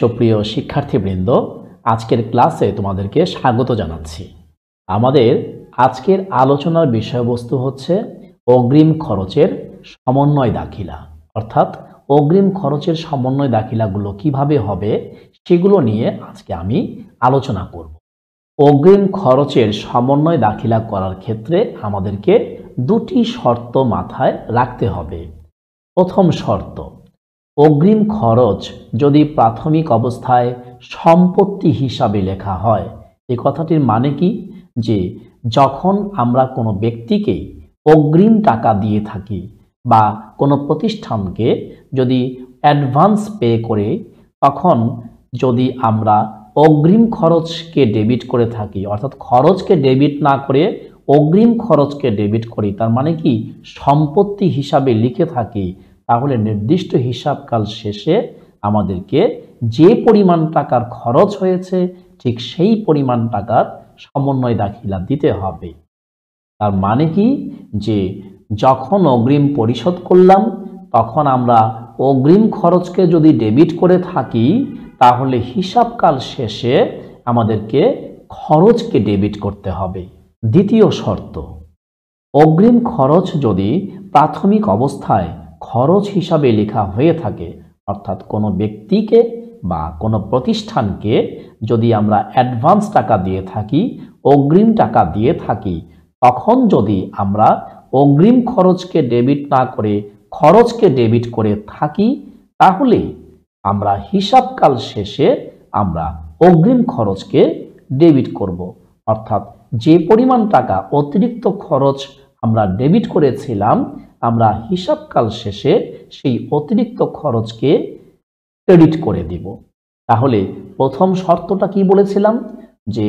সুপ্রিয় শিক্ষার্থীবৃন্দ আজকের ক্লাসে তোমাদেরকে স্বাগত জানাচ্ছি আমাদের আজকের আলোচনার বিষয়বস্তু হচ্ছে অগ্রিম খরচের সমন্বয় দাখিলা অর্থাৎ অগ্রিম খরচের সমন্বয় দাখিলাগুলো কিভাবে হবে সেগুলো নিয়ে আজকে আমি আলোচনা করব অগ্রিম খরচের সমন্বয় দাখিলা করার ক্ষেত্রে আমাদেরকে দুটি শর্ত মাথায় রাখতে হবে প্রথম শর্ত অগ্রিম খরচ যদি প্রাথমিক অবস্থায় সম্পত্তি হিসাবে লেখা হয় এই কথাটির মানে কি যে যখন আমরা কোনো ব্যক্তিকে অগ্রিম টাকা দিয়ে থাকি বা কোনো প্রতিষ্ঠানকে যদি অ্যাডভান্স পে করে তখন যদি আমরা অগ্রিম খরচকে ডেবিট করে থাকি অর্থাৎ খরচকে ডেবিট না করে অগ্রিম খরচকে ডেবিট করি তার মানে কি সম্পত্তি হিসাবে লিখে থাকি তাহলে নির্দিষ্ট হিসাবকাল শেষে আমাদেরকে যে পরিমাণ টাকার খরচ হয়েছে ঠিক সেই পরিমাণ টাকার সমন্বয় দাখিলা দিতে হবে তার মানে কি যে যখন অগ্রিম পরিশোধ করলাম তখন আমরা অগ্রিম খরচকে যদি ডেবিট করে থাকি তাহলে হিসাবকাল শেষে আমাদেরকে খরচকে ডেবিট করতে হবে দ্বিতীয় শর্ত অগ্রিম খরচ যদি প্রাথমিক অবস্থায় খরচ হিসাবে লেখা হয়ে থাকে অর্থাৎ কোনো ব্যক্তিকে বা কোনো প্রতিষ্ঠানকে যদি আমরা অ্যাডভান্স টাকা দিয়ে থাকি অগ্রিম টাকা দিয়ে থাকি তখন যদি আমরা অগ্রিম খরচকে ডেবিট না করে খরচকে ডেবিট করে থাকি তাহলে আমরা হিসাবকাল শেষে আমরা অগ্রিম খরচকে ডেবিট করব। অর্থাৎ যে পরিমাণ টাকা অতিরিক্ত খরচ আমরা ডেবিট করেছিলাম আমরা হিসাবকাল শেষে সেই অতিরিক্ত খরচকে ক্রেডিট করে দিব তাহলে প্রথম শর্তটা কি বলেছিলাম যে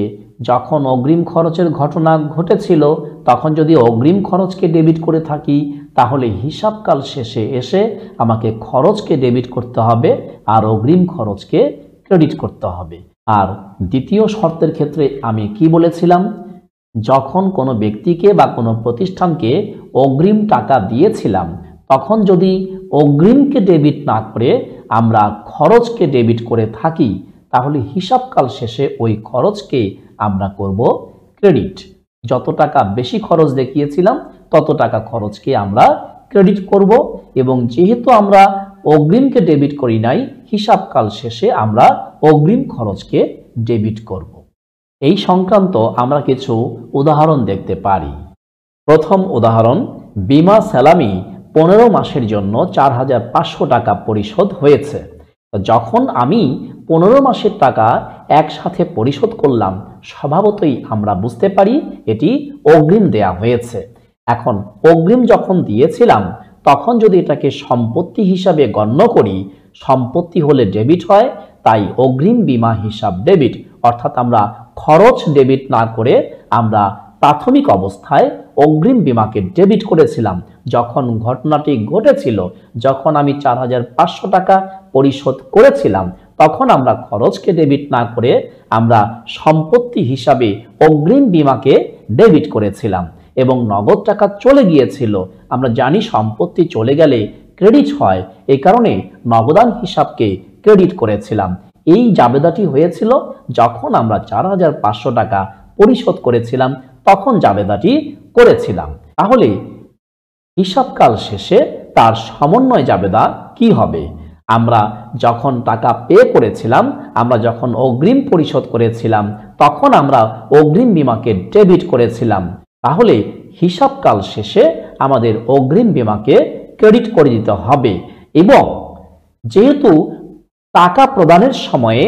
যখন অগ্রিম খরচের ঘটনা ঘটেছিল তখন যদি অগ্রিম খরচকে ডেবিট করে থাকি তাহলে হিসাবকাল শেষে এসে আমাকে খরচকে ডেবিট করতে হবে আর অগ্রিম খরচকে ক্রেডিট করতে হবে আর দ্বিতীয় শর্তের ক্ষেত্রে আমি কি বলেছিলাম যখন কোনো ব্যক্তিকে বা কোনো প্রতিষ্ঠানকে অগ্রিম টাকা দিয়েছিলাম তখন যদি অগ্রিমকে ডেবিট না করে আমরা খরচকে ডেবিট করে থাকি তাহলে হিসাবকাল শেষে ওই খরচকে আমরা করব ক্রেডিট যত টাকা বেশি খরচ দেখিয়েছিলাম তত টাকা খরচকে আমরা ক্রেডিট করব এবং যেহেতু আমরা অগ্রিমকে ডেবিট করি নাই হিসাবকাল শেষে আমরা অগ্রিম খরচকে ডেবিট করব এই সংক্রান্ত আমরা কিছু উদাহরণ দেখতে পারি প্রথম উদাহরণ বিমা স্যালামি পনেরো মাসের জন্য চার হাজার পাঁচশো টাকা পরিশোধ হয়েছে যখন আমি পনেরো মাসের টাকা একসাথে পরিশোধ করলাম স্বভাবতই আমরা বুঝতে পারি এটি অগ্রিম দেয়া হয়েছে এখন অগ্রিম যখন দিয়েছিলাম তখন যদি এটাকে সম্পত্তি হিসাবে গণ্য করি সম্পত্তি হলে ডেবিট হয় তাই অগ্রিম বিমা হিসাব ডেবিট অর্থাৎ আমরা খরচ ডেবিট না করে আমরা প্রাথমিক অবস্থায় অগ্রিম বিমাকে ডেবিট করেছিলাম যখন ঘটনাটি ঘটেছিল যখন আমি চার হাজার পাঁচশো টাকা পরিশোধ করেছিলাম তখন আমরা খরচকে ডেবিট না করে আমরা সম্পত্তি হিসাবে অগ্রিম বিমাকে ডেবিট করেছিলাম এবং নগদ টাকা চলে গিয়েছিল আমরা জানি সম্পত্তি চলে গেলে ক্রেডিট হয় এ কারণে নগদান হিসাবকে ক্রেডিট করেছিলাম এই জাবেদাটি হয়েছিল যখন আমরা চার হাজার পাঁচশো টাকা পরিশোধ করেছিলাম তখন জাবেদাটি করেছিলাম তাহলে হিসাবকাল শেষে তার সমন্বয় জাবেদা কি হবে আমরা যখন টাকা পে করেছিলাম আমরা যখন অগ্রিম পরিশোধ করেছিলাম তখন আমরা অগ্রিম বিমাকে ডেবিট করেছিলাম তাহলে হিসাবকাল শেষে আমাদের অগ্রিম বিমাকে ক্রেডিট করে দিতে হবে এবং যেহেতু টাকা প্রদানের সময়ে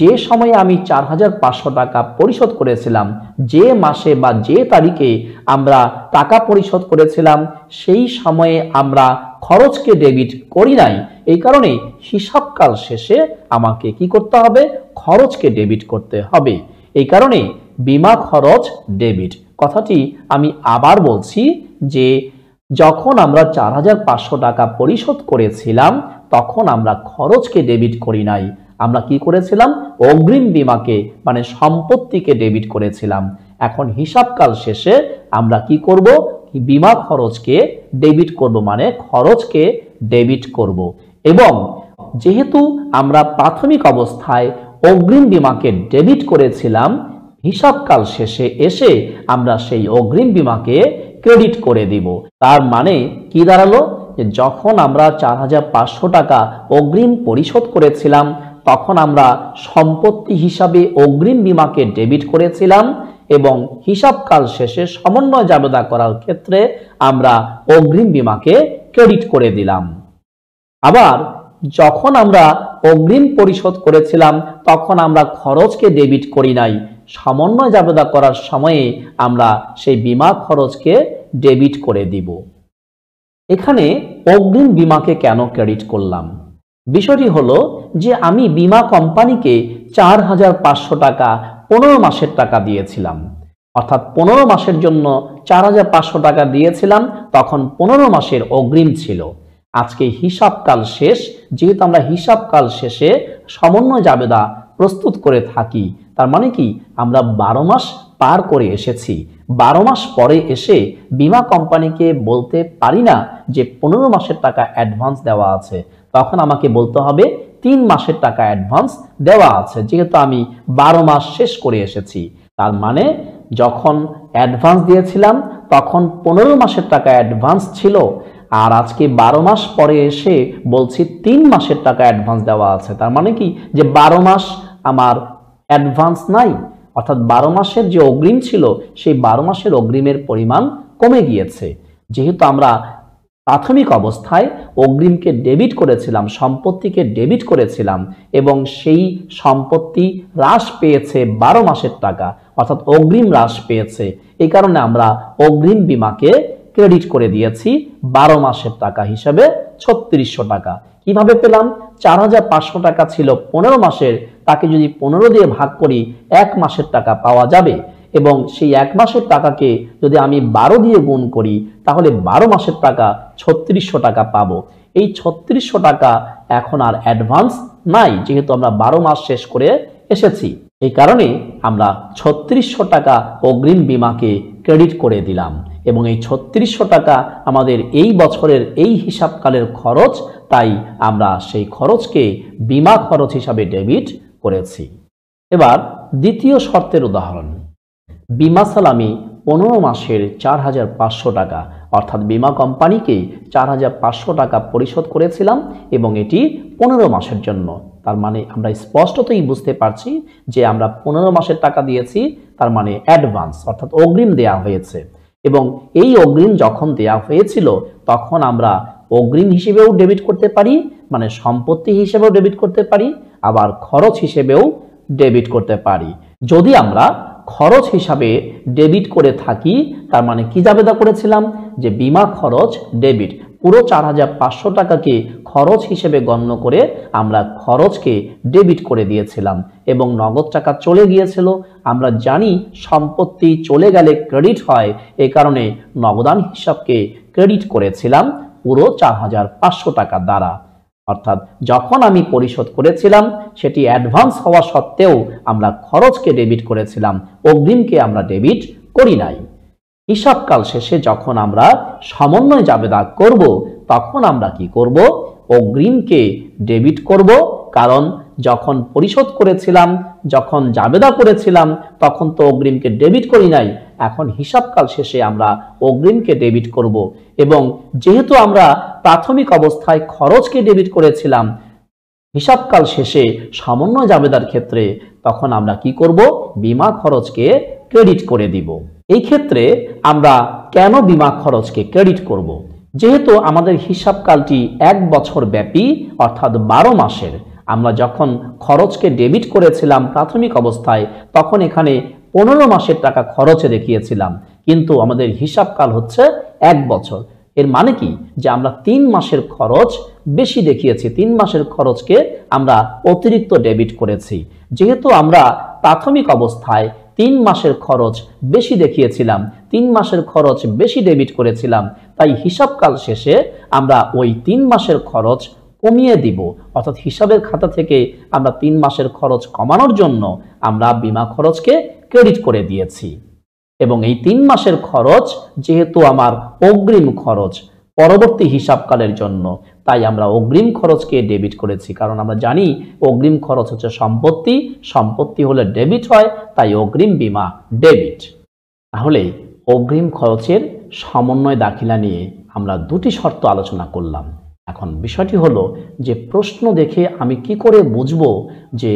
যে সময়ে আমি চার হাজার পাঁচশো টাকা পরিশোধ করেছিলাম যে মাসে বা যে তারিখে আমরা টাকা পরিশোধ করেছিলাম সেই সময়ে আমরা খরচকে ডেবিট করি নাই এই কারণে হিসাবকাল শেষে আমাকে কি করতে হবে খরচকে ডেবিট করতে হবে এই কারণে বিমা খরচ ডেবিট কথাটি আমি আবার বলছি যে যখন আমরা চার হাজার পাঁচশো টাকা পরিশোধ করেছিলাম তখন আমরা খরচকে ডেবিট করি নাই আমরা কি করেছিলাম অগ্রিম বিমাকে মানে সম্পত্তিকে ডেবিট করেছিলাম এখন হিসাবকাল শেষে আমরা কি করব বিমা খরচকে ডেবিট করব মানে খরচকে ডেবিট করব এবং যেহেতু আমরা প্রাথমিক অবস্থায় অগ্রিম বিমাকে ডেবিট করেছিলাম হিসাবকাল শেষে এসে আমরা সেই অগ্রিম বিমাকে ক্রেডিট করে দিব তার মানে কি দাঁড়ালো যে যখন আমরা চার হাজার পাঁচশো টাকা অগ্রিম পরিশোধ করেছিলাম তখন আমরা সম্পত্তি হিসাবে অগ্রিম বিমাকে ডেবিট করেছিলাম এবং হিসাবকাল শেষে সমন্বয় জাবেদা করার ক্ষেত্রে আমরা অগ্রিম বিমাকে ক্রেডিট করে দিলাম আবার যখন আমরা অগ্রিম পরিশোধ করেছিলাম তখন আমরা খরচকে ডেবিট করি নাই সমন্বয় জাবেদা করার সময়ে আমরা সেই বিমা খরচকে ডেবিট করে দিব এখানে অগ্রিম বিমাকে কেন ক্রেডিট করলাম বিষয়টি হলো যে আমি বিমা কোম্পানিকে চার হাজার পাঁচশো টাকা পনেরো মাসের টাকা দিয়েছিলাম অর্থাৎ পনেরো মাসের জন্য চার হাজার পাঁচশো টাকা দিয়েছিলাম তখন পনেরো মাসের অগ্রিম ছিল আজকে হিসাবকাল শেষ যেহেতু আমরা হিসাবকাল শেষে সমন্বয় জাবেদা প্রস্তুত করে থাকি তার মানে কি আমরা বারো মাস পার করে এসেছি বারো মাস পরে এসে বিমা কোম্পানিকে বলতে পারি না যে পনেরো মাসের টাকা অ্যাডভান্স দেওয়া আছে তখন আমাকে বলতে হবে তিন মাসের টাকা অ্যাডভান্স দেওয়া আছে যেহেতু আমি বারো মাস শেষ করে এসেছি তার মানে যখন অ্যাডভান্স দিয়েছিলাম তখন পনেরো মাসের টাকা অ্যাডভান্স ছিল আর আজকে বারো মাস পরে এসে বলছি তিন মাসের টাকা অ্যাডভান্স দেওয়া আছে তার মানে কি যে বারো মাস আমার অ্যাডভান্স নাই অর্থাৎ বারো মাসের যে অগ্রিম ছিল সেই বারো মাসের অগ্রিমের পরিমাণ কমে গিয়েছে যেহেতু আমরা প্রাথমিক অবস্থায় অগ্রিমকে ডেবিট করেছিলাম সম্পত্তিকে ডেবিট করেছিলাম এবং সেই সম্পত্তি হ্রাস পেয়েছে বারো মাসের টাকা অর্থাৎ অগ্রিম হ্রাস পেয়েছে এই কারণে আমরা অগ্রিম বিমাকে ক্রেডিট করে দিয়েছি বারো মাসের টাকা হিসাবে ছত্রিশশো টাকা কিভাবে পেলাম চার টাকা ছিল পনেরো মাসের তাকে যদি পনেরো দিয়ে ভাগ করি এক মাসের টাকা পাওয়া যাবে এবং সেই এক মাসের টাকাকে যদি আমি বারো দিয়ে গুণ করি তাহলে বারো মাসের টাকা ছত্রিশশো টাকা পাবো এই ছত্রিশশো টাকা এখন আর অ্যাডভান্স নাই যেহেতু আমরা বারো মাস শেষ করে এসেছি এই কারণে আমরা ছত্রিশশো টাকা অগ্রিম বিমাকে ক্রেডিট করে দিলাম এবং এই ছত্রিশশো টাকা আমাদের এই বছরের এই হিসাবকালের খরচ তাই আমরা সেই খরচকে বিমা খরচ হিসাবে ডেবিট করেছি এবার দ্বিতীয় শর্তের উদাহরণ বিমা সালামি পনেরো মাসের চার হাজার পাঁচশো টাকা অর্থাৎ বিমা কোম্পানিকে চার হাজার পাঁচশো টাকা পরিশোধ করেছিলাম এবং এটি পনেরো মাসের জন্য তার মানে আমরা স্পষ্টতই বুঝতে পারছি যে আমরা পনেরো মাসের টাকা দিয়েছি তার মানে অ্যাডভান্স অর্থাৎ অগ্রিম দেয়া হয়েছে এবং এই অগ্রিম যখন দেয়া হয়েছিল তখন আমরা অগ্রিম হিসেবেও ডেবিট করতে পারি মানে সম্পত্তি হিসেবেও ডেবিট করতে পারি আবার খরচ হিসেবেও ডেবিট করতে পারি যদি আমরা খরচ হিসাবে ডেবিট করে থাকি তার মানে কি জাবেদা করেছিলাম যে বিমা খরচ ডেবিট পুরো চার হাজার পাঁচশো টাকাকে খরচ হিসেবে গণ্য করে আমরা খরচকে ডেবিট করে দিয়েছিলাম এবং নগদ টাকা চলে গিয়েছিল আমরা জানি সম্পত্তি চলে গেলে ক্রেডিট হয় এ কারণে নগদান হিসাবকে ক্রেডিট করেছিলাম পুরো চার হাজার পাঁচশো টাকা দ্বারা অর্থাৎ যখন আমি পরিশোধ করেছিলাম সেটি অ্যাডভান্স হওয়া সত্ত্বেও আমরা খরচকে ডেবিট করেছিলাম অগ্রিমকে আমরা ডেবিট করি নাই হিসাবকাল শেষে যখন আমরা সমন্বয় যাবেদা করব তখন আমরা কি করব অগ্রিমকে ডেবিট করব কারণ যখন পরিশোধ করেছিলাম যখন জাবেদা করেছিলাম তখন তো অগ্রিমকে ডেবিট করি নাই এখন হিসাবকাল শেষে আমরা অগ্রিমকে ডেবিট করব এবং যেহেতু আমরা প্রাথমিক অবস্থায় খরচকে ডেবিট করেছিলাম হিসাবকাল শেষে সমন্বয় জাবেদার ক্ষেত্রে তখন আমরা কি করব বিমা খরচকে ক্রেডিট করে দিব এই ক্ষেত্রে আমরা কেন বিমা খরচকে ক্রেডিট করব। যেহেতু আমাদের হিসাবকালটি এক বছর ব্যাপী অর্থাৎ বারো মাসের আমরা যখন খরচকে ডেবিট করেছিলাম প্রাথমিক অবস্থায় তখন এখানে পনেরো মাসের টাকা খরচে দেখিয়েছিলাম কিন্তু আমাদের হিসাবকাল হচ্ছে এক বছর এর মানে কি যে আমরা তিন মাসের খরচ বেশি দেখিয়েছি তিন মাসের খরচকে আমরা অতিরিক্ত ডেবিট করেছি যেহেতু আমরা প্রাথমিক অবস্থায় তিন মাসের খরচ বেশি দেখিয়েছিলাম তিন মাসের খরচ বেশি ডেবিট করেছিলাম তাই হিসাবকাল শেষে আমরা ওই তিন মাসের খরচ কমিয়ে দিব অর্থাৎ হিসাবের খাতা থেকে আমরা তিন মাসের খরচ কমানোর জন্য আমরা বিমা খরচকে ক্রেডিট করে দিয়েছি এবং এই তিন মাসের খরচ যেহেতু আমার অগ্রিম খরচ পরবর্তী হিসাবকালের জন্য তাই আমরা অগ্রিম খরচকে ডেবিট করেছি কারণ আমরা জানি অগ্রিম খরচ হচ্ছে সম্পত্তি সম্পত্তি হলে ডেবিট হয় তাই অগ্রিম বিমা ডেবিট তাহলে অগ্রিম খরচের সমন্বয় দাখিলা নিয়ে আমরা দুটি শর্ত আলোচনা করলাম এখন বিষয়টি হলো যে প্রশ্ন দেখে আমি কি করে বুঝব যে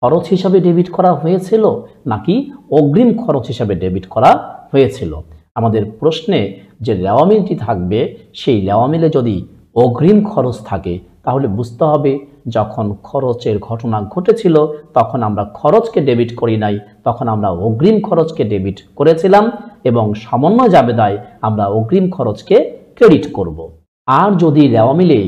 খরচ হিসাবে ডেবিট করা হয়েছিল নাকি অগ্রিম খরচ হিসাবে ডেবিট করা হয়েছিল আমাদের প্রশ্নে যে লেওয়ামিলটি থাকবে সেই লেওয়ামিলে যদি অগ্রিম খরচ থাকে তাহলে বুঝতে হবে যখন খরচের ঘটনা ঘটেছিল তখন আমরা খরচকে ডেবিট করি নাই তখন আমরা অগ্রিম খরচকে ডেবিট করেছিলাম এবং যাবে দায় আমরা অগ্রিম খরচকে ক্রেডিট করব। আর যদি রেওয়া মিলে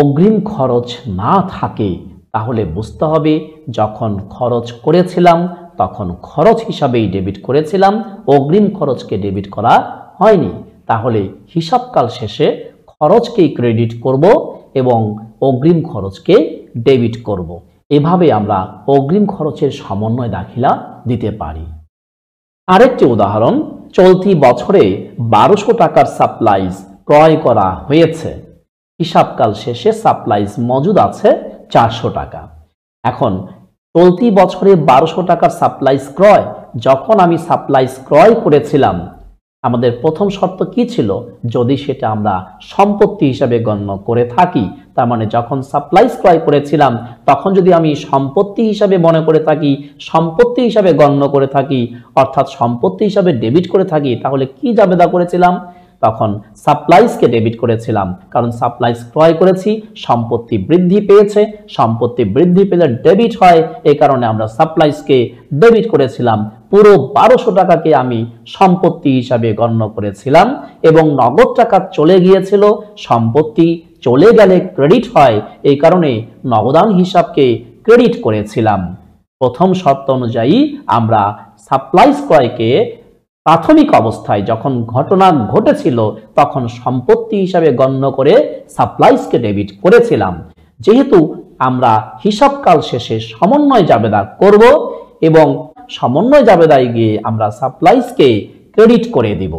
অগ্রিম খরচ না থাকে তাহলে বুঝতে হবে যখন খরচ করেছিলাম তখন খরচ হিসাবেই ডেবিট করেছিলাম অগ্রিম খরচকে ডেবিট করা হয়নি তাহলে হিসাবকাল শেষে খরচকেই ক্রেডিট করব এবং অগ্রিম খরচকে ডেবিট করব। এভাবে আমরা অগ্রিম খরচের সমন্বয় দাখিলা দিতে পারি আরেকটি উদাহরণ চলতি বছরে বারোশো টাকার সাপ্লাইজ ক্রয় করা হয়েছে হিসাবকাল শেষে সাপ্লাইজ মজুদ আছে চারশো টাকা এখন চলতি বছরে বারোশো টাকার সাপ্লাইজ ক্রয় যখন আমি সাপ্লাইজ ক্রয় করেছিলাম আমাদের প্রথম শর্ত কি ছিল যদি সেটা আমরা সম্পত্তি হিসাবে গণ্য করে থাকি তার মানে যখন সাপ্লাইজ ক্রয় করেছিলাম তখন যদি আমি সম্পত্তি হিসাবে মনে করে থাকি সম্পত্তি হিসাবে গণ্য করে থাকি অর্থাৎ সম্পত্তি হিসাবে ডেবিট করে থাকি তাহলে কি জাবেদা করেছিলাম তখন সাপ্লাইজকে ডেবিট করেছিলাম কারণ সাপ্লাইস ক্রয় করেছি সম্পত্তি বৃদ্ধি পেয়েছে সম্পত্তি বৃদ্ধি পেলে ডেবিট হয় এ কারণে আমরা সাপ্লাইজকে ডেবিট করেছিলাম পুরো বারোশো টাকাকে আমি সম্পত্তি হিসাবে গণ্য করেছিলাম এবং নগদ টাকা চলে গিয়েছিল সম্পত্তি চলে গেলে ক্রেডিট হয় এই কারণে নগদান হিসাবকে ক্রেডিট করেছিলাম প্রথম শর্ত অনুযায়ী আমরা সাপ্লাইজ ক্রয়কে প্রাথমিক অবস্থায় যখন ঘটনা ঘটেছিল তখন সম্পত্তি হিসাবে গণ্য করে সাপ্লাইসকে ডেবিট করেছিলাম যেহেতু আমরা হিসাবকাল শেষে সমন্বয় জাবেদা করব এবং সমন্বয় জাবেদায় গিয়ে আমরা সাপ্লাইসকে ক্রেডিট করে দিব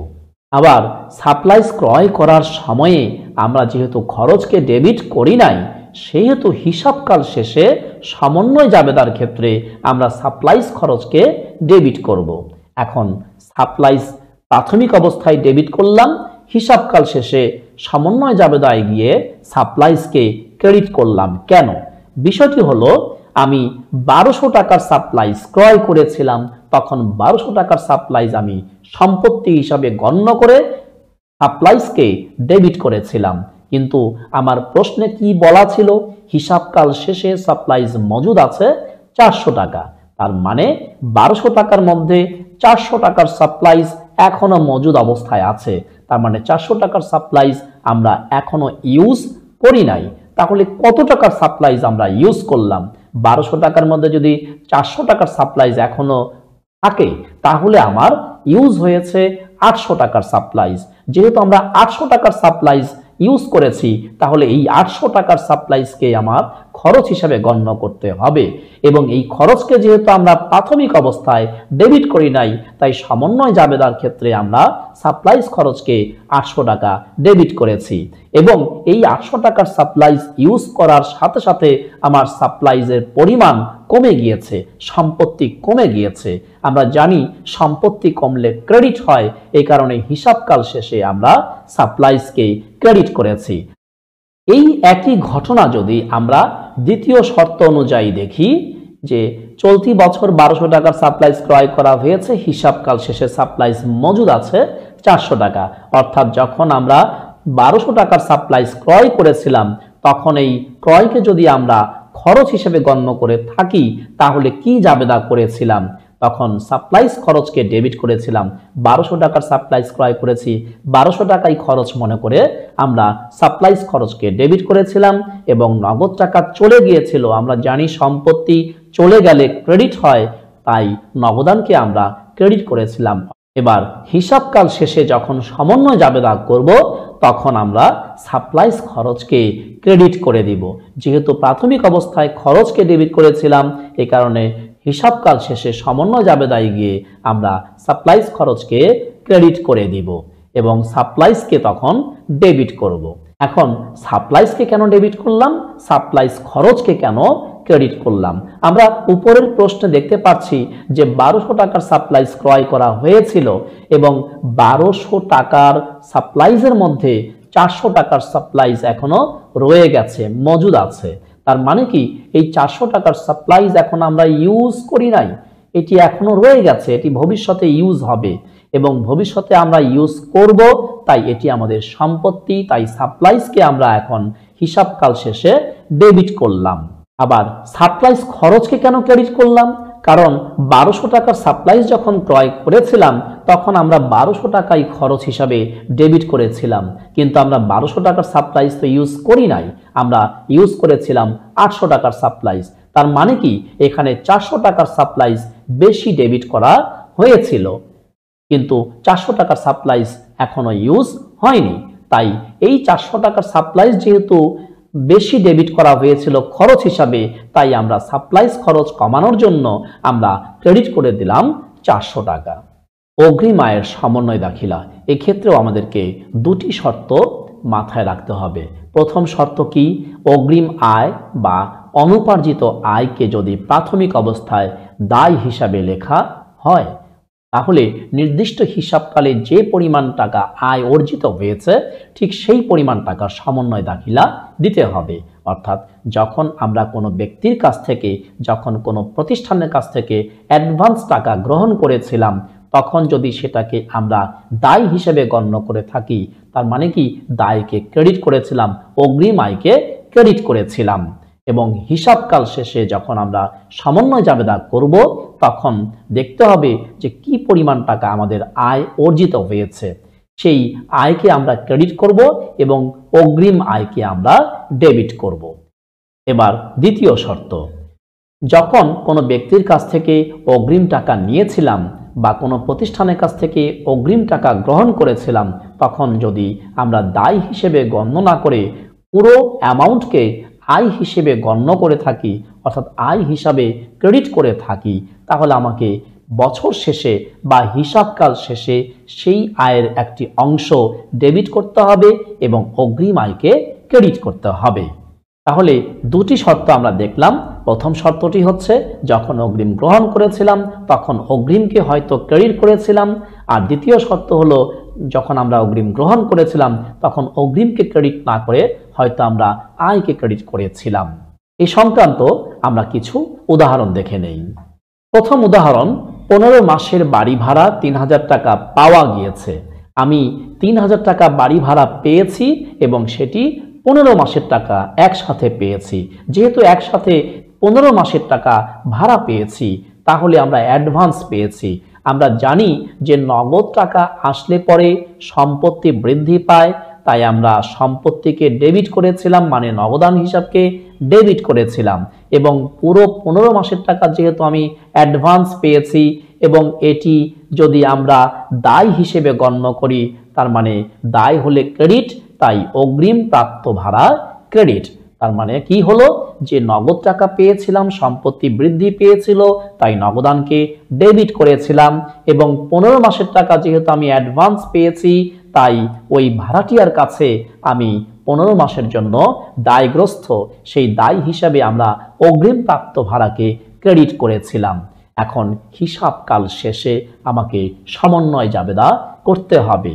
আবার সাপ্লাইস ক্রয় করার সময়ে আমরা যেহেতু খরচকে ডেবিট করি নাই সেহেতু হিসাবকাল শেষে সমন্বয় জাবেদার ক্ষেত্রে আমরা সাপ্লাইস খরচকে ডেবিট করব। এখন সাপ্লাইজ প্রাথমিক অবস্থায় ডেবিট করলাম হিসাবকাল শেষে সমন্বয় দায় গিয়ে সাপ্লাইসকে ক্রেডিট করলাম কেন বিষয়টি হলো আমি বারোশো টাকার সাপ্লাইজ ক্রয় করেছিলাম তখন বারোশো টাকার সাপ্লাইজ আমি সম্পত্তি হিসাবে গণ্য করে সাপ্লাইজকে ডেবিট করেছিলাম কিন্তু আমার প্রশ্নে কি বলা ছিল হিসাবকাল শেষে সাপ্লাইজ মজুদ আছে চারশো টাকা তার মানে বারোশো টাকার মধ্যে চারশো টাকার সাপ্লাইজ এখনো মজুদ অবস্থায় আছে তার মানে চারশো টাকার সাপ্লাইজ আমরা এখনো ইউজ করি নাই তাহলে কত টাকার সাপ্লাইজ আমরা ইউজ করলাম বারোশো টাকার মধ্যে যদি চারশো টাকার সাপ্লাইজ এখনো থাকে তাহলে আমার ইউজ হয়েছে আটশো টাকার সাপ্লাইজ যেহেতু আমরা আটশো টাকার সাপ্লাইজ ইউজ করেছি তাহলে এই আটশো টাকার সাপ্লাইজকে আমার খরচ হিসাবে গণ্য করতে হবে এবং এই খরচকে যেহেতু আমরা প্রাথমিক অবস্থায় ডেবিট করি নাই তাই সমন্বয় জাবেদার ক্ষেত্রে আমরা সাপ্লাইজ খরচকে আটশো টাকা ডেবিট করেছি এবং এই আটশো টাকার সাপ্লাইজ ইউজ করার সাথে সাথে আমার সাপ্লাইজের পরিমাণ কমে গিয়েছে সম্পত্তি কমে গিয়েছে আমরা জানি সম্পত্তি কমলে ক্রেডিট হয় এই কারণে হিসাবকাল শেষে আমরা সাপ্লাইজকে ক্রেডিট করেছি এই একই ঘটনা যদি আমরা দ্বিতীয় শর্ত অনুযায়ী দেখি যে চলতি বছর বারোশো টাকার সাপ্লাইজ ক্রয় করা হয়েছে হিসাবকাল শেষে সাপ্লাইজ মজুদ আছে চারশো টাকা অর্থাৎ যখন আমরা বারোশো টাকার সাপ্লাইজ ক্রয় করেছিলাম তখন এই ক্রয়কে যদি আমরা খরচ হিসেবে গণ্য করে থাকি তাহলে কি জাবেদা করেছিলাম তখন সাপ্লাইস খরচকে ডেবিট করেছিলাম বারোশো টাকার সাপ্লাইস ক্রয় করেছি বারোশো টাকাই খরচ মনে করে আমরা সাপ্লাইস খরচকে ডেবিট করেছিলাম এবং নগদ টাকা চলে গিয়েছিল আমরা জানি সম্পত্তি চলে গেলে ক্রেডিট হয় তাই নগদানকে আমরা ক্রেডিট করেছিলাম এবার হিসাবকাল শেষে যখন সমন্বয় যাবে দাগ করব তখন আমরা সাপ্লাইস খরচকে ক্রেডিট করে দিব যেহেতু প্রাথমিক অবস্থায় খরচকে ডেবিট করেছিলাম এ কারণে হিসাবকাল শেষে সমন্বয় জাবেদায় গিয়ে আমরা সাপ্লাইজ খরচকে ক্রেডিট করে দিব এবং সাপ্লাইজকে তখন ডেবিট করব। এখন সাপ্লাইজকে কেন ডেবিট করলাম সাপ্লাইজ খরচকে কেন ক্রেডিট করলাম আমরা উপরের প্রশ্নে দেখতে পাচ্ছি যে বারোশো টাকার সাপ্লাইজ ক্রয় করা হয়েছিল এবং বারোশো টাকার সাপ্লাইজের মধ্যে চারশো টাকার সাপ্লাইজ এখনো রয়ে গেছে মজুদ আছে তার মানে কি এই চারশো টাকার সাপ্লাইজ এখন আমরা ইউজ করি নাই এটি এখনো রয়ে গেছে এটি ভবিষ্যতে ইউজ হবে এবং ভবিষ্যতে আমরা ইউজ করব তাই এটি আমাদের সম্পত্তি তাই সাপ্লাইজকে আমরা এখন হিসাবকাল শেষে ডেবিট করলাম আবার সাপ্লাইজ খরচকে কেন ক্রেডিট করলাম কারণ বারোশো টাকার সাপ্লাইজ যখন ক্রয় করেছিলাম তখন আমরা বারোশো টাকাই খরচ হিসাবে ডেবিট করেছিলাম কিন্তু আমরা বারোশো টাকার সাপ্লাইজ তো ইউজ করি নাই আমরা ইউজ করেছিলাম আটশো টাকার সাপ্লাইজ তার মানে কি এখানে চারশো টাকার সাপ্লাইজ বেশি ডেবিট করা হয়েছিল কিন্তু চারশো টাকার সাপ্লাইজ এখনো ইউজ হয়নি তাই এই চারশো টাকার সাপ্লাইজ যেহেতু বেশি ডেবিট করা হয়েছিল খরচ হিসাবে তাই আমরা সাপ্লাইস খরচ কমানোর জন্য আমরা ক্রেডিট করে দিলাম চারশো টাকা অগ্রিম আয়ের সমন্বয় দাখিলা এক্ষেত্রেও আমাদেরকে দুটি শর্ত মাথায় রাখতে হবে প্রথম শর্ত কি অগ্রিম আয় বা অনুপার্জিত আয়কে যদি প্রাথমিক অবস্থায় দায় হিসাবে লেখা হয় তাহলে নির্দিষ্ট হিসাবকালে যে পরিমাণ টাকা আয় অর্জিত হয়েছে ঠিক সেই পরিমাণ টাকা সমন্বয় দাখিলা দিতে হবে অর্থাৎ যখন আমরা কোনো ব্যক্তির কাছ থেকে যখন কোনো প্রতিষ্ঠানের কাছ থেকে অ্যাডভান্স টাকা গ্রহণ করেছিলাম তখন যদি সেটাকে আমরা দায় হিসেবে গণ্য করে থাকি তার মানে কি দায়কে ক্রেডিট করেছিলাম অগ্রিম আয়কে ক্রেডিট করেছিলাম এবং হিসাবকাল শেষে যখন আমরা সামান্য জাবেদা করব তখন দেখতে হবে যে কি পরিমাণ টাকা আমাদের আয় অর্জিত হয়েছে সেই আয়কে আমরা ক্রেডিট করব এবং অগ্রিম আয়কে আমরা ডেবিট করব। এবার দ্বিতীয় শর্ত যখন কোনো ব্যক্তির কাছ থেকে অগ্রিম টাকা নিয়েছিলাম বা কোনো প্রতিষ্ঠানের কাছ থেকে অগ্রিম টাকা গ্রহণ করেছিলাম তখন যদি আমরা দায় হিসেবে গণ্য না করে পুরো অ্যামাউন্টকে আয় হিসেবে গণ্য করে থাকি অর্থাৎ আয় হিসাবে ক্রেডিট করে থাকি তাহলে আমাকে বছর শেষে বা হিসাবকাল শেষে সেই আয়ের একটি অংশ ডেবিট করতে হবে এবং অগ্রিম আয়কে ক্রেডিট করতে হবে তাহলে দুটি শর্ত আমরা দেখলাম প্রথম শর্তটি হচ্ছে যখন অগ্রিম গ্রহণ করেছিলাম তখন অগ্রিমকে হয়তো ক্রেডিট করেছিলাম আর দ্বিতীয় শর্ত হলো যখন আমরা অগ্রিম গ্রহণ করেছিলাম তখন অগ্রিমকে ক্রেডিট না করে হয়তো আমরা আয়কে ক্রেডিট করেছিলাম এই সংক্রান্ত আমরা কিছু উদাহরণ দেখে নেই প্রথম উদাহরণ পনেরো মাসের বাড়ি ভাড়া তিন হাজার টাকা পাওয়া গিয়েছে আমি তিন হাজার টাকা বাড়ি ভাড়া পেয়েছি এবং সেটি পনেরো মাসের টাকা একসাথে পেয়েছি যেহেতু একসাথে পনেরো মাসের টাকা ভাড়া পেয়েছি তাহলে আমরা অ্যাডভান্স পেয়েছি আমরা জানি যে নগদ টাকা আসলে পরে সম্পত্তি বৃদ্ধি পায় তাই আমরা সম্পত্তিকে ডেবিট করেছিলাম মানে নবদান হিসাবকে ডেবিট করেছিলাম এবং পুরো পনেরো মাসের টাকা যেহেতু আমি অ্যাডভান্স পেয়েছি এবং এটি যদি আমরা দায় হিসেবে গণ্য করি তার মানে দায় হলে ক্রেডিট তাই অগ্রিম প্রাপ্ত ভাড়া ক্রেডিট তার মানে কি হলো যে নগদ টাকা পেয়েছিলাম সম্পত্তি বৃদ্ধি পেয়েছিল তাই নগদানকে ডেবিট করেছিলাম এবং পনেরো মাসের টাকা যেহেতু আমি অ্যাডভান্স পেয়েছি তাই ওই ভাড়াটিয়ার কাছে আমি পনেরো মাসের জন্য দায়গ্রস্ত সেই দায় হিসাবে আমরা অগ্রিম প্রাপ্ত ভাড়াকে ক্রেডিট করেছিলাম এখন হিসাবকাল শেষে আমাকে সমন্বয় জাবেদা করতে হবে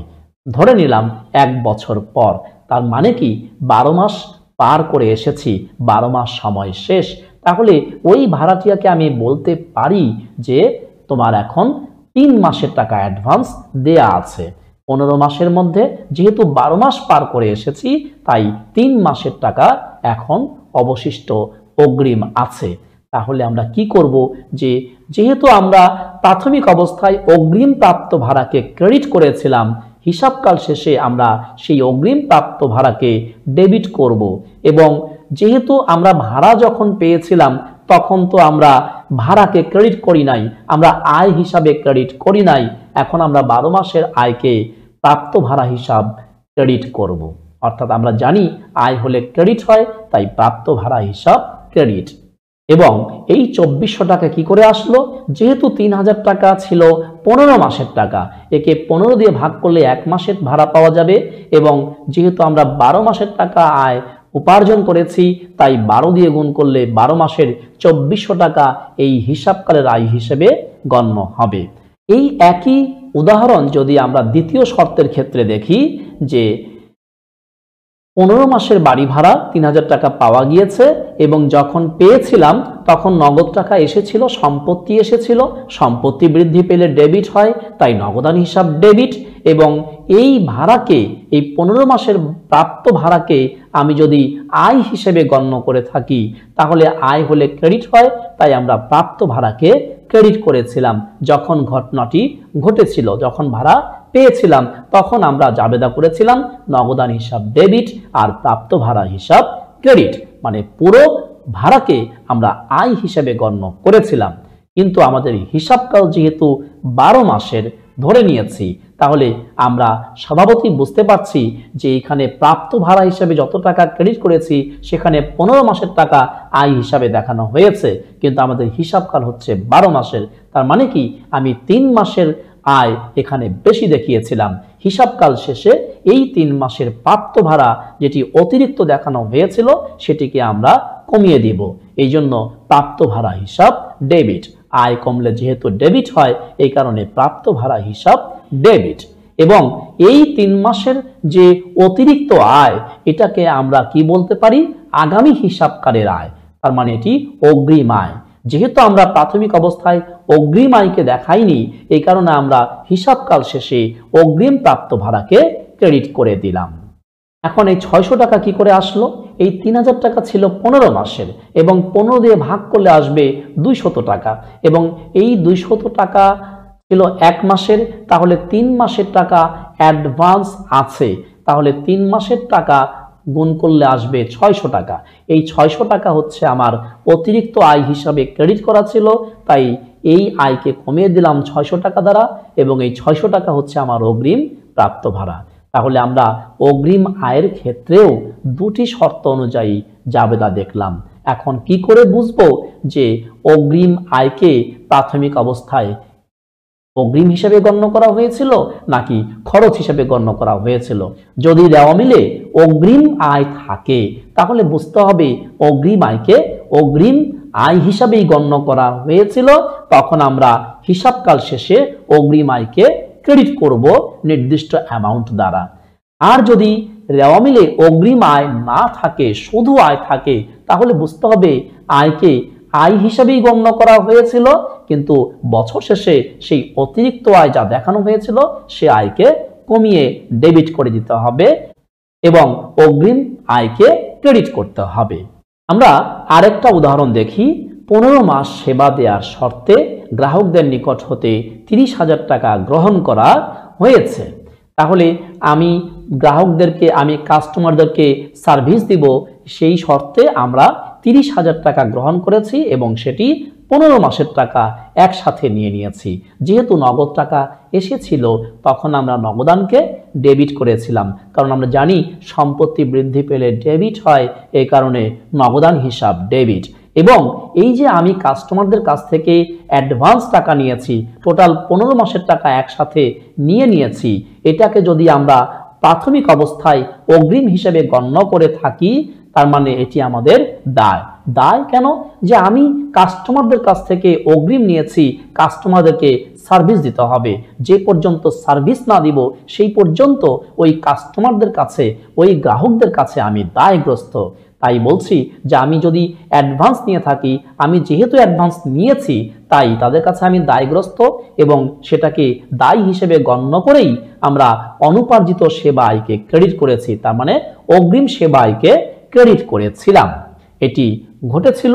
ধরে নিলাম এক বছর পর তার মানে কি বারো মাস পার করে এসেছি বারো মাস সময় শেষ তাহলে ওই ভাড়াটিয়াকে আমি বলতে পারি যে তোমার এখন তিন মাসের টাকা অ্যাডভান্স দেয়া আছে পনেরো মাসের মধ্যে যেহেতু বারো মাস পার করে এসেছি তাই তিন মাসের টাকা এখন অবশিষ্ট অগ্রিম আছে তাহলে আমরা কি করব যে যেহেতু আমরা প্রাথমিক অবস্থায় অগ্রিম প্রাপ্ত ভাড়াকে ক্রেডিট করেছিলাম হিসাবকাল শেষে আমরা সেই অগ্রিম প্রাপ্ত ভাড়াকে ডেবিট করব এবং যেহেতু আমরা ভাড়া যখন পেয়েছিলাম তখন তো আমরা ভাড়াকে ক্রেডিট করি নাই আমরা আয় হিসাবে ক্রেডিট করি নাই এখন আমরা বারো মাসের আয়কে প্রাপ্ত ভাড়া হিসাব ক্রেডিট করব। অর্থাৎ আমরা জানি আয় হলে ক্রেডিট হয় তাই প্রাপ্ত ভাড়া হিসাব ক্রেডিট এবং এই চব্বিশশো টাকা কি করে আসলো যেহেতু তিন হাজার টাকা ছিল পনেরো মাসের টাকা একে পনেরো দিয়ে ভাগ করলে এক মাসের ভাড়া পাওয়া যাবে এবং যেহেতু আমরা বারো মাসের টাকা আয় উপার্জন করেছি তাই বারো দিয়ে গুণ করলে বারো মাসের চব্বিশশো টাকা এই হিসাবকালের আয় হিসেবে গণ্য হবে এই একই উদাহরণ যদি আমরা দ্বিতীয় শর্তের ক্ষেত্রে দেখি যে পনেরো মাসের বাড়ি ভাড়া তিন হাজার টাকা পাওয়া গিয়েছে এবং যখন পেয়েছিলাম তখন নগদ টাকা এসেছিল সম্পত্তি এসেছিল সম্পত্তি বৃদ্ধি পেলে ডেবিট হয় তাই নগদান হিসাব ডেবিট এবং এই ভাড়াকে এই পনেরো মাসের প্রাপ্ত ভাড়াকে আমি যদি আয় হিসেবে গণ্য করে থাকি তাহলে আয় হলে ক্রেডিট হয় তাই আমরা প্রাপ্ত ভাড়াকে ক্রেডিট করেছিলাম যখন ঘটনাটি ঘটেছিল যখন ভাড়া পেয়েছিলাম তখন আমরা জাবেদা করেছিলাম নগদান হিসাব ডেবিট আর প্রাপ্ত ভাড়া হিসাব ক্রেডিট মানে পুরো ভাড়াকে আমরা আয় হিসাবে গণ্য করেছিলাম কিন্তু আমাদের হিসাবকাল যেহেতু বারো মাসের ধরে নিয়েছি তাহলে আমরা স্বভাবতই বুঝতে পারছি যে এখানে প্রাপ্ত ভাড়া হিসাবে যত টাকা ক্রেডিট করেছি সেখানে পনেরো মাসের টাকা আয় হিসাবে দেখানো হয়েছে কিন্তু আমাদের হিসাবকাল হচ্ছে বারো মাসের তার মানে কি আমি তিন মাসের আয় এখানে বেশি দেখিয়েছিলাম হিসাবকাল শেষে এই তিন মাসের প্রাপ্ত ভাড়া যেটি অতিরিক্ত দেখানো হয়েছিল সেটিকে আমরা কমিয়ে দিব এই জন্য প্রাপ্ত ভাড়া হিসাব ডেবিট আয় কমলে যেহেতু ডেবিট হয় এই কারণে প্রাপ্ত ভাড়া হিসাব ডেবিট এবং এই তিন মাসের যে অতিরিক্ত আয় এটাকে আমরা কি বলতে পারি আগামী হিসাবকারের আয় তার মানে এটি অগ্রিম আয় যেহেতু আমরা প্রাথমিক অবস্থায় অগ্রিম আয়কে দেখাইনি এই কারণে আমরা হিসাবকাল শেষে অগ্রিম প্রাপ্ত ভাড়াকে ক্রেডিট করে দিলাম এখন এই ছয়শো টাকা কি করে আসলো এই তিন হাজার টাকা ছিল পনেরো মাসের এবং পনেরো দিয়ে ভাগ করলে আসবে দুইশত টাকা এবং এই দুইশত টাকা ছিল এক মাসের তাহলে তিন মাসের টাকা অ্যাডভান্স আছে তাহলে তিন মাসের টাকা গুণ করলে আসবে ছয়শো টাকা এই ছয়শো টাকা হচ্ছে আমার অতিরিক্ত আয় হিসাবে ক্রেডিট করা ছিল তাই এই আয়কে কমিয়ে দিলাম ছয়শো টাকা দ্বারা এবং এই ছয়শো টাকা হচ্ছে আমার অগ্রিম প্রাপ্ত ভাড়া তাহলে আমরা অগ্রিম আয়ের ক্ষেত্রেও দুটি শর্ত অনুযায়ী জাবেদা দেখলাম এখন কি করে বুঝব যে অগ্রিম আয়কে প্রাথমিক অবস্থায় অগ্রিম হিসেবে গণ্য করা হয়েছিল নাকি খরচ হিসেবে গণ্য করা হয়েছিল যদি দেওয়া মিলে অগ্রিম আয় থাকে তাহলে বুঝতে হবে অগ্রিম আয়কে অগ্রিম আয় হিসাবেই গণ্য করা হয়েছিল তখন আমরা হিসাবকাল শেষে অগ্রিম আয়কে ক্রেডিট করব নির্দিষ্ট অ্যামাউন্ট দ্বারা আর যদি রেওয়ামিলে অগ্রিম আয় না থাকে শুধু আয় থাকে তাহলে বুঝতে হবে আয়কে আয় হিসাবেই গণ্য করা হয়েছিল কিন্তু বছর শেষে সেই অতিরিক্ত আয় যা দেখানো হয়েছিল সে আয়কে কমিয়ে ডেবিট করে দিতে হবে এবং অগ্রিম আয়কে ক্রেডিট করতে হবে আমরা আরেকটা উদাহরণ দেখি পনেরো মাস সেবা দেওয়ার শর্তে গ্রাহকদের নিকট হতে তিরিশ হাজার টাকা গ্রহণ করা হয়েছে তাহলে আমি গ্রাহকদেরকে আমি কাস্টমারদেরকে সার্ভিস দিব সেই শর্তে আমরা তিরিশ হাজার টাকা গ্রহণ করেছি এবং সেটি পনেরো মাসের টাকা একসাথে নিয়ে নিয়েছি যেহেতু নগদ টাকা এসেছিল তখন আমরা নগদানকে ডেবিট করেছিলাম কারণ আমরা জানি সম্পত্তি বৃদ্ধি পেলে ডেবিট হয় এই কারণে নগদান হিসাব ডেবিট এবং এই যে আমি কাস্টমারদের কাছ থেকে অ্যাডভান্স টাকা নিয়েছি টোটাল পনেরো মাসের টাকা একসাথে নিয়ে নিয়েছি এটাকে যদি আমরা প্রাথমিক অবস্থায় অগ্রিম হিসেবে গণ্য করে থাকি তার মানে এটি আমাদের দায় দায় কেন যে আমি কাস্টমারদের কাছ থেকে অগ্রিম নিয়েছি কাস্টমারদেরকে সার্ভিস দিতে হবে যে পর্যন্ত সার্ভিস না দিব সেই পর্যন্ত ওই কাস্টমারদের কাছে ওই গ্রাহকদের কাছে আমি দায়গ্রস্ত তাই বলছি যে আমি যদি অ্যাডভান্স নিয়ে থাকি আমি যেহেতু অ্যাডভান্স নিয়েছি তাই তাদের কাছে আমি দায়গ্রস্ত এবং সেটাকে দায় হিসেবে গণ্য করেই আমরা অনুপার্জিত সেবা আয়কে ক্রেডিট করেছি তার মানে অগ্রিম সেবা আয়কে ক্রেডিট করেছিলাম এটি ঘটেছিল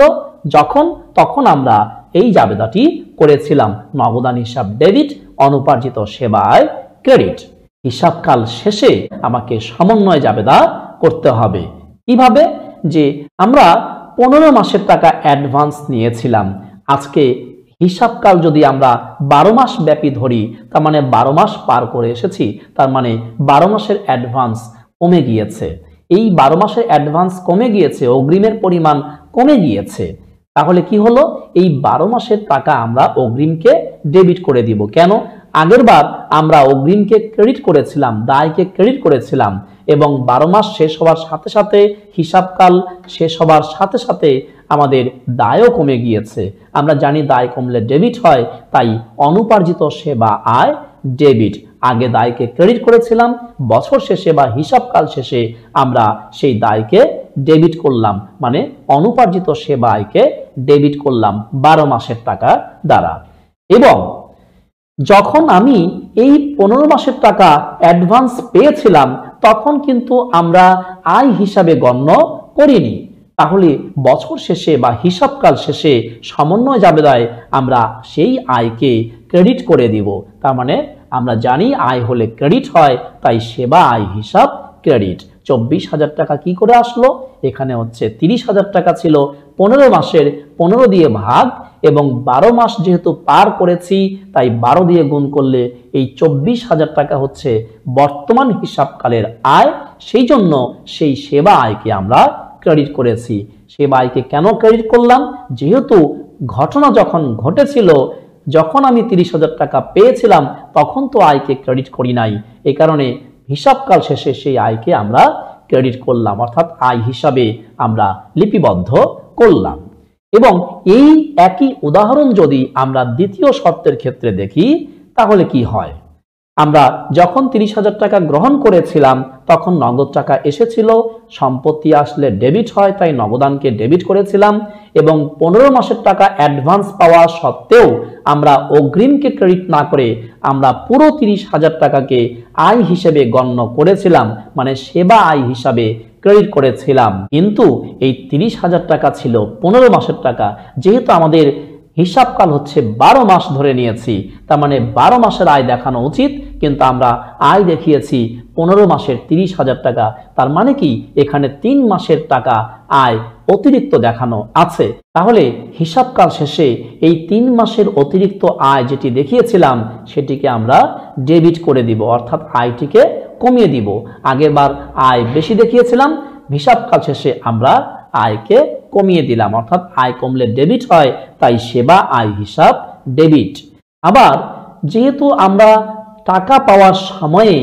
যখন তখন আমরা এই জাবেদাটি করেছিলাম নগদান হিসাব ডেবিট অনুপার্জিত সেবায় ক্রেডিট হিসাবকাল শেষে আমাকে সমন্বয় জাবেদা করতে হবে কিভাবে যে আমরা পনেরো মাসের টাকা অ্যাডভান্স নিয়েছিলাম আজকে হিসাবকাল যদি আমরা বারো মাস ব্যাপী ধরি তার মানে বারো মাস পার করে এসেছি তার মানে বারো মাসের অ্যাডভান্স কমে গিয়েছে এই বারো মাসের অ্যাডভান্স কমে গিয়েছে অগ্রিমের পরিমাণ কমে গিয়েছে তাহলে কি হলো এই বারো মাসের টাকা আমরা অগ্রিমকে ডেবিট করে দিব কেন আগেরবার আমরা অগ্রিমকে ক্রেডিট করেছিলাম দায়কে ক্রেডিট করেছিলাম এবং বারো মাস শেষ হওয়ার সাথে সাথে হিসাবকাল শেষ হওয়ার সাথে সাথে আমাদের দায়ও কমে গিয়েছে আমরা জানি দায় কমলে ডেবিট হয় তাই অনুপার্জিত সেবা আয় ডেবিট আগে দায়কে ক্রেডিট করেছিলাম বছর শেষে বা হিসাবকাল শেষে আমরা সেই দায়কে ডেবিট করলাম মানে অনুপার্জিত সেবা আয়কে ডেবিট করলাম বারো মাসের টাকা দ্বারা এবং যখন আমি এই পনেরো মাসের টাকা অ্যাডভান্স পেয়েছিলাম তখন কিন্তু আমরা আয় হিসাবে গণ্য করিনি তাহলে বছর শেষে বা হিসাবকাল শেষে সমন্বয় জাবেদায় আমরা সেই আয়কে ক্রেডিট করে দিব তার মানে আমরা জানি আয় হলে ক্রেডিট হয় তাই সেবা আয় হিসাব ক্রেডিট চব্বিশ হাজার টাকা কি করে আসলো এখানে হচ্ছে তিরিশ হাজার টাকা ছিল পনেরো মাসের পনেরো দিয়ে ভাগ এবং বারো মাস যেহেতু পার করেছি তাই বারো দিয়ে গুণ করলে এই চব্বিশ হাজার টাকা হচ্ছে বর্তমান হিসাবকালের আয় সেই জন্য সেই সেবা আয়কে আমরা ক্রেডিট করেছি সেবা আয়কে কেন ক্রেডিট করলাম যেহেতু ঘটনা যখন ঘটেছিল যখন আমি তিরিশ হাজার টাকা পেয়েছিলাম তখন তো আয়কে ক্রেডিট করি নাই এ কারণে হিসাবকাল শেষে সেই আয়কে আমরা ক্রেডিট করলাম অর্থাৎ আয় হিসাবে আমরা লিপিবদ্ধ করলাম এবং এই একই উদাহরণ যদি আমরা দ্বিতীয় শর্তের ক্ষেত্রে দেখি তাহলে কি হয় আমরা যখন তিরিশ হাজার টাকা গ্রহণ করেছিলাম তখন নগদ টাকা এসেছিল সম্পত্তি আসলে ডেবিট হয় তাই নগদানকে ডেবিট করেছিলাম এবং পনেরো মাসের টাকা অ্যাডভান্স পাওয়া সত্ত্বেও আমরা অগ্রিমকে ক্রেডিট না করে আমরা পুরো তিরিশ হাজার টাকাকে আয় হিসেবে গণ্য করেছিলাম মানে সেবা আয় হিসাবে ক্রেডিট করেছিলাম কিন্তু এই তিরিশ হাজার টাকা ছিল পনেরো মাসের টাকা যেহেতু আমাদের হিসাবকাল হচ্ছে বারো মাস ধরে নিয়েছি তার মানে বারো মাসের আয় দেখানো উচিত কিন্তু আমরা আয় দেখিয়েছি পনেরো মাসের তিরিশ হাজার টাকা তার মানে কি এখানে তিন মাসের টাকা আয় অতিরিক্ত দেখানো আছে তাহলে হিসাবকাল শেষে এই তিন মাসের অতিরিক্ত আয় যেটি দেখিয়েছিলাম সেটিকে আমরা ডেবিট করে দিব অর্থাৎ আয়টিকে কমিয়ে দিব আগের বার আয় বেশি দেখিয়েছিলাম হিসাব কাল শেষে আমরা আয়কে কমিয়ে দিলাম অর্থাৎ আয় কমলে ডেবিট হয় তাই সেবা আয় হিসাব ডেবিট আবার যেহেতু আমরা টাকা পাওয়ার সময়ে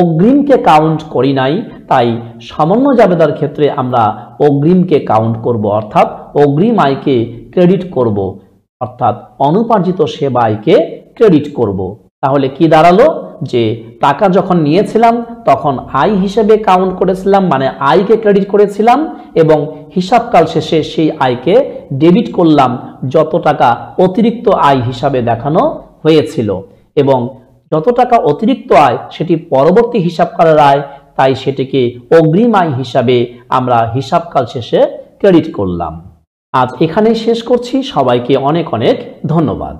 অগ্রিমকে কাউন্ট করি নাই তাই সামান্য জাবেদার ক্ষেত্রে আমরা অগ্রিমকে কাউন্ট করব অর্থাৎ অগ্রিম আয়কে ক্রেডিট করব অর্থাৎ অনুপার্জিত সেবা আয়কে ক্রেডিট করব তাহলে কি দাঁড়ালো যে টাকা যখন নিয়েছিলাম তখন আয় হিসেবে কাউন্ট করেছিলাম মানে আয়কে ক্রেডিট করেছিলাম এবং হিসাবকাল শেষে সেই আয়কে ডেবিট করলাম যত টাকা অতিরিক্ত আয় হিসাবে দেখানো হয়েছিল এবং যত টাকা অতিরিক্ত আয় সেটি পরবর্তী হিসাবকালের আয় তাই সেটিকে অগ্রিম আয় হিসাবে আমরা হিসাবকাল শেষে ক্রেডিট করলাম আজ এখানেই শেষ করছি সবাইকে অনেক অনেক ধন্যবাদ